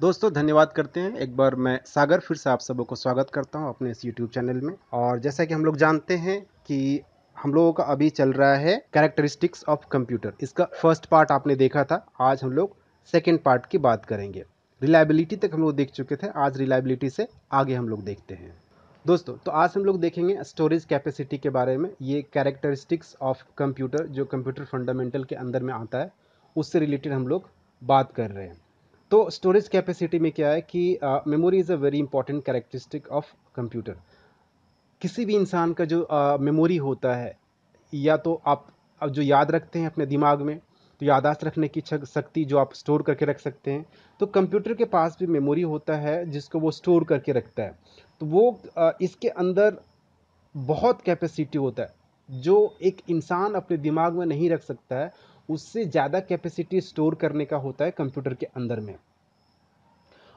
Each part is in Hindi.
दोस्तों धन्यवाद करते हैं एक बार मैं सागर फिर से आप सबों को स्वागत करता हूं अपने इस यूट्यूब चैनल में और जैसा कि हम लोग जानते हैं कि हम लोगों का अभी चल रहा है कैरेक्टरिस्टिक्स ऑफ कंप्यूटर इसका फर्स्ट पार्ट आपने देखा था आज हम लोग सेकेंड पार्ट की बात करेंगे रिलायबिलिटी तक हम लोग देख चुके थे आज रिलायबिलिटी से आगे हम लोग देखते हैं दोस्तों तो आज हम लोग देखेंगे स्टोरेज कैपेसिटी के बारे में ये कैरेक्टरिस्टिक्स ऑफ कंप्यूटर जो कंप्यूटर फंडामेंटल के अंदर में आता है उससे रिलेटेड हम लोग बात कर रहे हैं तो स्टोरेज कैपेसिटी में क्या है कि memory is a very important characteristic of computer किसी भी इंसान का जो मेमोरी होता है या तो आप अब जो याद रखते हैं अपने दिमाग में तो यादाश्त रखने की शक्ति जो आप स्टोर करके रख सकते हैं तो कंप्यूटर के पास भी मेमोरी होता है जिसको वो स्टोर करके रखता है तो वो इसके अंदर बहुत कैपेसिटी होता है जो एक इंसान अपने दिमाग में नहीं रख सकता है उससे ज़्यादा कैपेसिटी स्टोर करने का होता है कंप्यूटर के अंदर में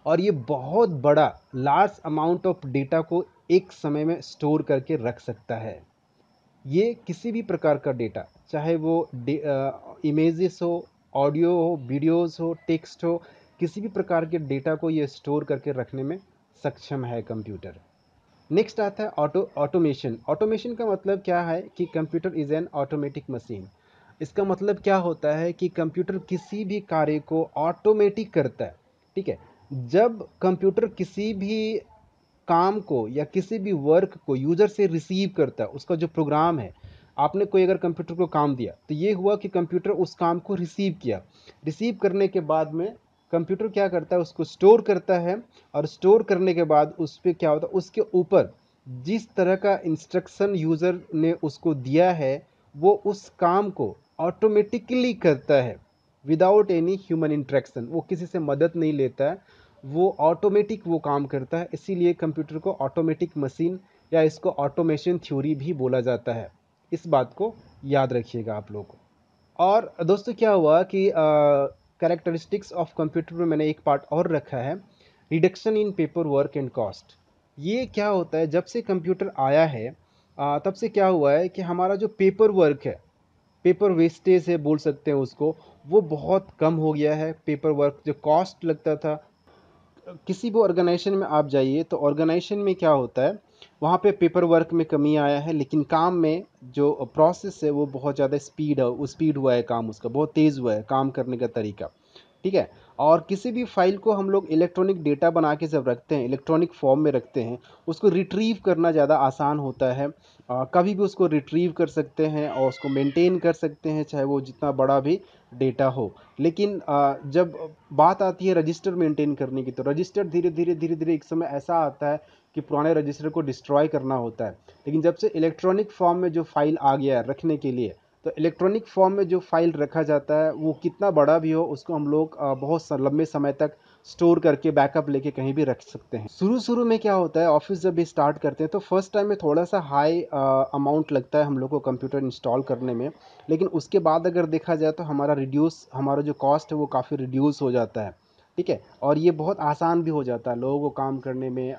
और ये बहुत बड़ा लार्ज अमाउंट ऑफ डेटा को एक समय में स्टोर करके रख सकता है ये किसी भी प्रकार का डेटा चाहे वो इमेजेस हो ऑडियो हो वीडियोस हो टेक्स्ट हो किसी भी प्रकार के डेटा को ये स्टोर करके रखने में सक्षम है कंप्यूटर नेक्स्ट आता है ऑटो ऑटोमेशन ऑटोमेशन का मतलब क्या है कि computer is an automatic machine इसका मतलब क्या होता है कि कंप्यूटर किसी भी कार्य को ऑटोमेटिक करता है ठीक है जब कंप्यूटर किसी भी काम को या किसी भी वर्क को यूज़र से रिसीव करता है उसका जो प्रोग्राम है आपने कोई अगर कंप्यूटर को काम दिया तो ये हुआ कि कंप्यूटर उस काम को रिसीव किया रिसीव करने के बाद में कंप्यूटर क्या करता है उसको स्टोर करता है और स्टोर करने के बाद उस पर क्या होता है उसके ऊपर जिस तरह का इंस्ट्रक्शन यूज़र ने उसको दिया है वो उस काम को ऑटोमेटिकली करता है विदाउट एनी ह्यूमन इंट्रैक्शन वो किसी से मदद नहीं लेता है वो ऑटोमेटिक वो काम करता है इसीलिए कंप्यूटर को ऑटोमेटिक मशीन या इसको ऑटोमेशन थ्योरी भी बोला जाता है इस बात को याद रखिएगा आप लोग और दोस्तों क्या हुआ कि करेक्टरिस्टिक्स ऑफ कंप्यूटर में मैंने एक पार्ट और रखा है reduction in paper work and cost ये क्या होता है जब से कंप्यूटर आया है आ, तब से क्या हुआ है कि हमारा जो पेपर वर्क है पेपर वेस्टेज है बोल सकते हैं उसको वो बहुत कम हो गया है पेपर वर्क जो कॉस्ट लगता था किसी भी ऑर्गेनाइजेशन में आप जाइए तो ऑर्गेनाइजेशन में क्या होता है वहाँ पे पेपर वर्क में कमी आया है लेकिन काम में जो प्रोसेस है वो बहुत ज़्यादा स्पीड है स्पीड हुआ है काम उसका बहुत तेज़ हुआ है काम करने का तरीका ठीक है और किसी भी फाइल को हम लोग इलेक्ट्रॉनिक डेटा बना के जब रखते हैं इलेक्ट्रॉनिक फॉर्म में रखते हैं उसको रिट्रीव करना ज़्यादा आसान होता है आ, कभी भी उसको रिट्रीव कर सकते हैं और उसको मेंटेन कर सकते हैं चाहे वो जितना बड़ा भी डेटा हो लेकिन आ, जब बात आती है रजिस्टर मेंटेन करने की तो रजिस्टर धीरे धीरे धीरे धीरे एक समय ऐसा आता है कि पुराने रजिस्टर को डिस्ट्रॉय करना होता है लेकिन जब से इलेक्ट्रॉनिक फॉर्म में जो फाइल आ गया है रखने के लिए तो इलेक्ट्रॉनिक फॉर्म में जो फाइल रखा जाता है वो कितना बड़ा भी हो उसको हम लोग बहुत लंबे समय तक स्टोर करके बैकअप लेके कहीं भी रख सकते हैं शुरू शुरू में क्या होता है ऑफिस जब भी स्टार्ट करते हैं तो फर्स्ट टाइम में थोड़ा सा हाई अमाउंट लगता है हम लोग को कंप्यूटर इंस्टॉल करने में लेकिन उसके बाद अगर देखा जाए तो हमारा रिड्यूस हमारा जो कॉस्ट है वो काफ़ी रिड्यूस हो जाता है ठीक है और ये बहुत आसान भी हो जाता है लोगों को काम करने में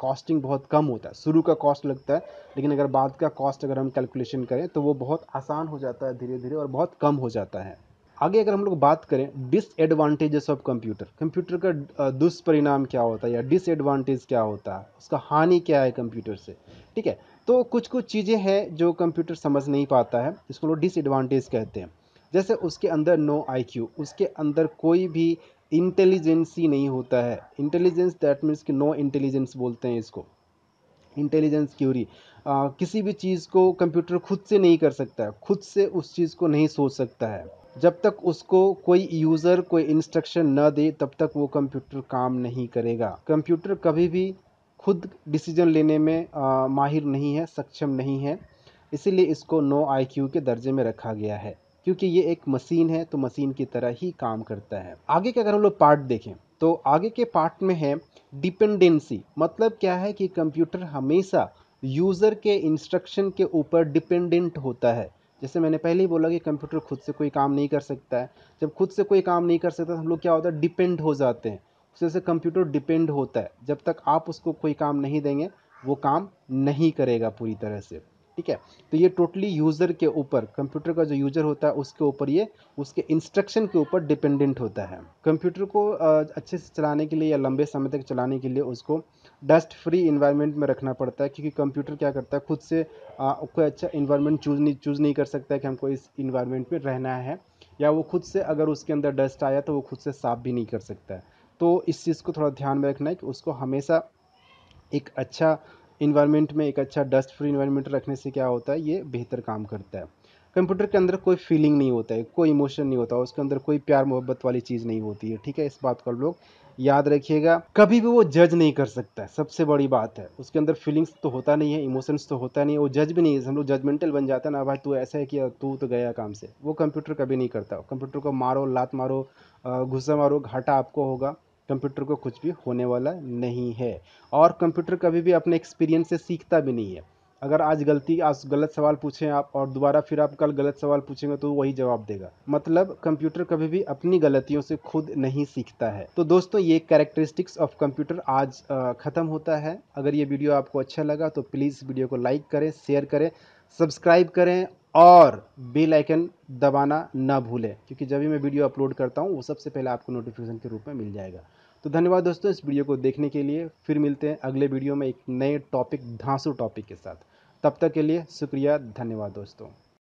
कॉस्टिंग बहुत कम होता है शुरू का कॉस्ट लगता है लेकिन अगर बाद का कॉस्ट अगर हम कैलकुलेशन करें तो वो बहुत आसान हो जाता है धीरे धीरे और बहुत कम हो जाता है आगे अगर हम लोग बात करें डिसएडवांटेजेस ऑफ कंप्यूटर कंप्यूटर का दुष्परिणाम क्या होता है या डिसएडवांटेज क्या होता है उसका हानि क्या है कंप्यूटर से ठीक है तो कुछ कुछ चीज़ें हैं जो कंप्यूटर समझ नहीं पाता है जिसको लोग डिसएडवांटेज कहते हैं जैसे उसके अंदर नो आई क्यू उसके अंदर कोई भी इंटेलिजेंस ही नहीं होता है इंटेलिजेंस दैट मीन्स कि नो इंटेलिजेंस बोलते हैं इसको इंटेलिजेंस क्यूरी किसी भी चीज़ को कंप्यूटर खुद से नहीं कर सकता है खुद से उस चीज़ को नहीं सोच सकता है जब तक उसको कोई यूज़र कोई इंस्ट्रक्शन न दे तब तक वो कंप्यूटर काम नहीं करेगा कंप्यूटर कभी भी खुद डिसीजन लेने में आ, माहिर नहीं है सक्षम नहीं है इसीलिए इसको नो आई के दर्जे में रखा गया है क्योंकि ये एक मशीन है तो मशीन की तरह ही काम करता है आगे के अगर हम लोग पार्ट देखें तो आगे के पार्ट में है डिपेंडेंसी मतलब क्या है कि कंप्यूटर हमेशा यूज़र के इंस्ट्रक्शन के ऊपर डिपेंडेंट होता है जैसे मैंने पहले ही बोला कि कंप्यूटर खुद से कोई काम नहीं कर सकता है जब खुद से कोई काम नहीं कर सकता तो हम लोग क्या होता है डिपेंड हो जाते हैं उससे से कंप्यूटर डिपेंड होता है जब तक आप उसको कोई काम नहीं देंगे वो काम नहीं करेगा पूरी तरह से ठीक है तो ये टोटली यूज़र के ऊपर कंप्यूटर का जो यूज़र होता है उसके ऊपर ये उसके इंस्ट्रक्शन के ऊपर डिपेंडेंट होता है कंप्यूटर को अच्छे से चलाने के लिए या लंबे समय तक चलाने के लिए उसको डस्ट फ्री इन्वायरमेंट में रखना पड़ता है क्योंकि कंप्यूटर क्या करता है खुद से कोई अच्छा इन्वायरमेंट चूज़ नहीं चूज़ नहीं कर सकता है कि हमको इस इन्वायरमेंट में रहना है या वो खुद से अगर उसके अंदर डस्ट आया तो वो खुद से साफ भी नहीं कर सकता है तो इस चीज़ को थोड़ा ध्यान में रखना है कि उसको हमेशा एक अच्छा इन्वायरमेंट में एक अच्छा डस्ट फ्री इन्वायरमेंट रखने से क्या होता है ये बेहतर काम करता है कंप्यूटर के अंदर कोई फीलिंग नहीं होता है कोई इमोशन नहीं होता उसके अंदर कोई प्यार मोहब्बत वाली चीज़ नहीं होती है ठीक है इस बात को आप लोग याद रखिएगा कभी भी वो जज नहीं कर सकता है सबसे बड़ी बात है उसके अंदर फीलिंग्स तो होता नहीं है इमोशंस तो होता नहीं है वो जज भी नहीं है हम लोग जजमेंटल बन जाते हैं ना भाई तू ऐसा है कि तू तो गया काम से वो कंप्यूटर कभी नहीं करता कंप्यूटर को मारो लात मारो घुसा मारो घाटा आपको होगा कंप्यूटर को कुछ भी होने वाला नहीं है और कंप्यूटर कभी भी अपने एक्सपीरियंस से सीखता भी नहीं है अगर आज गलती आज गलत सवाल पूछें आप और दोबारा फिर आप कल गलत सवाल पूछेंगे तो वही जवाब देगा मतलब कंप्यूटर कभी भी अपनी गलतियों से खुद नहीं सीखता है तो दोस्तों ये कैरेक्टरिस्टिक्स ऑफ कंप्यूटर आज ख़त्म होता है अगर ये वीडियो आपको अच्छा लगा तो प्लीज़ वीडियो को लाइक करें शेयर करें सब्सक्राइब करें और बेल आइकन दबाना ना भूलें क्योंकि जब भी मैं वीडियो अपलोड करता हूँ वो सबसे पहले आपको नोटिफिकेशन के रूप में मिल जाएगा तो धन्यवाद दोस्तों इस वीडियो को देखने के लिए फिर मिलते हैं अगले वीडियो में एक नए टॉपिक धांसू टॉपिक के साथ तब तक के लिए शुक्रिया धन्यवाद दोस्तों